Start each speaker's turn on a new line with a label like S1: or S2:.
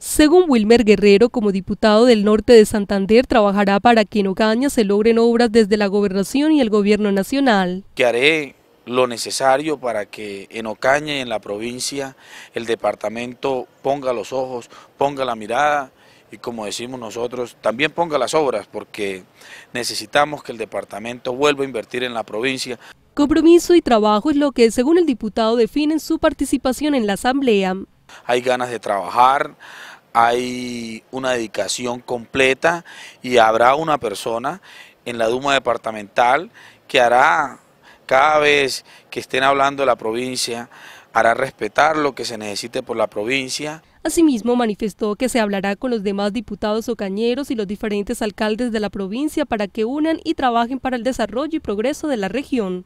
S1: Según Wilmer Guerrero, como diputado del norte de Santander, trabajará para que en Ocaña se logren obras desde la gobernación y el gobierno nacional.
S2: Que haré lo necesario para que en Ocaña y en la provincia el departamento ponga los ojos, ponga la mirada y como decimos nosotros, también ponga las obras porque necesitamos que el departamento vuelva a invertir en la provincia.
S1: Compromiso y trabajo es lo que, según el diputado, definen su participación en la asamblea.
S2: Hay ganas de trabajar, hay una dedicación completa y habrá una persona en la Duma departamental que hará cada vez que estén hablando de la provincia, hará respetar lo que se necesite por la provincia.
S1: Asimismo, manifestó que se hablará con los demás diputados ocañeros y los diferentes alcaldes de la provincia para que unan y trabajen para el desarrollo y progreso de la región.